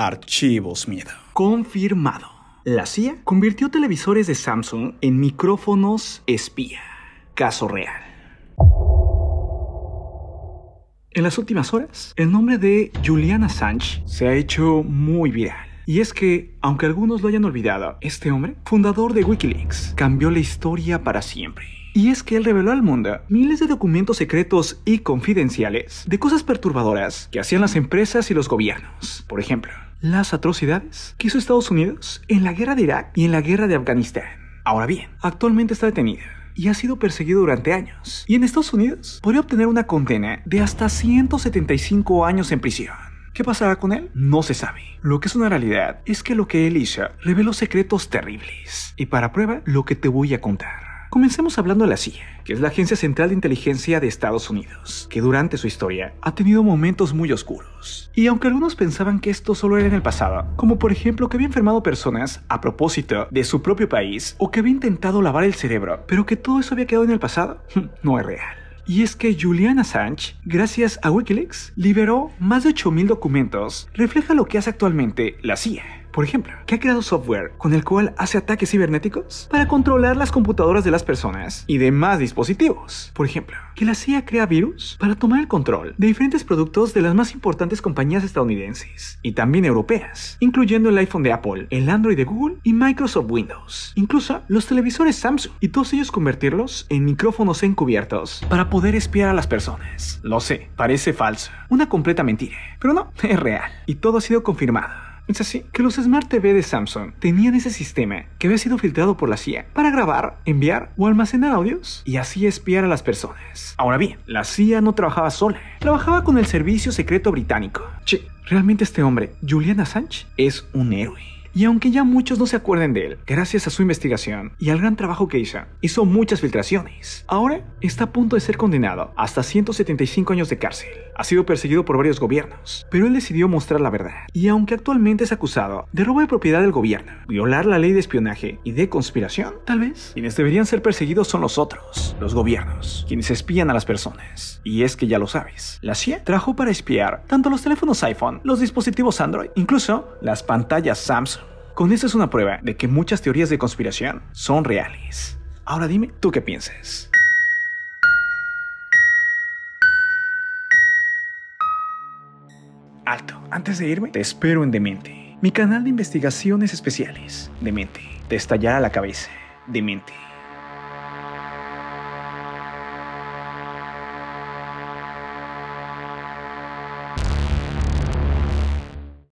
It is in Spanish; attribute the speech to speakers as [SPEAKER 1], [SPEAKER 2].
[SPEAKER 1] Archivos Miedo. Confirmado. La CIA convirtió televisores de Samsung en micrófonos espía. Caso real. En las últimas horas, el nombre de Juliana Assange se ha hecho muy viral. Y es que, aunque algunos lo hayan olvidado, este hombre, fundador de Wikileaks, cambió la historia para siempre. Y es que él reveló al mundo miles de documentos secretos y confidenciales de cosas perturbadoras que hacían las empresas y los gobiernos. Por ejemplo, las atrocidades que hizo Estados Unidos en la guerra de Irak y en la guerra de Afganistán. Ahora bien, actualmente está detenida y ha sido perseguido durante años. Y en Estados Unidos podría obtener una condena de hasta 175 años en prisión. ¿Qué pasará con él? No se sabe. Lo que es una realidad es que lo que él hizo reveló secretos terribles. Y para prueba, lo que te voy a contar. Comencemos hablando de la CIA, que es la Agencia Central de Inteligencia de Estados Unidos, que durante su historia ha tenido momentos muy oscuros. Y aunque algunos pensaban que esto solo era en el pasado, como por ejemplo que había enfermado personas a propósito de su propio país o que había intentado lavar el cerebro, pero que todo eso había quedado en el pasado, no es real. Y es que Juliana Assange, gracias a Wikileaks, liberó más de 8.000 documentos, refleja lo que hace actualmente la CIA por ejemplo, que ha creado software con el cual hace ataques cibernéticos para controlar las computadoras de las personas y demás dispositivos. Por ejemplo, que la CIA crea virus para tomar el control de diferentes productos de las más importantes compañías estadounidenses y también europeas, incluyendo el iPhone de Apple, el Android de Google y Microsoft Windows. Incluso los televisores Samsung y todos ellos convertirlos en micrófonos encubiertos para poder espiar a las personas. Lo sé, parece falso, una completa mentira, pero no, es real y todo ha sido confirmado es así que los Smart TV de Samsung tenían ese sistema que había sido filtrado por la CIA para grabar, enviar o almacenar audios y así espiar a las personas. Ahora bien, la CIA no trabajaba sola, trabajaba con el Servicio Secreto Británico. Che, realmente este hombre, Julian Assange, es un héroe. Y aunque ya muchos no se acuerden de él, gracias a su investigación y al gran trabajo que hizo, hizo muchas filtraciones. Ahora está a punto de ser condenado hasta 175 años de cárcel. Ha sido perseguido por varios gobiernos, pero él decidió mostrar la verdad. Y aunque actualmente es acusado de robo de propiedad del gobierno, violar la ley de espionaje y de conspiración, tal vez, quienes deberían ser perseguidos son los otros, los gobiernos, quienes espían a las personas. Y es que ya lo sabes, la CIA trajo para espiar tanto los teléfonos iPhone, los dispositivos Android, incluso las pantallas Samsung con esto es una prueba de que muchas teorías de conspiración son reales. Ahora dime, ¿tú qué piensas? Alto, antes de irme, te espero en Demente, mi canal de investigaciones especiales. Demente, te estallará la cabeza. Demente.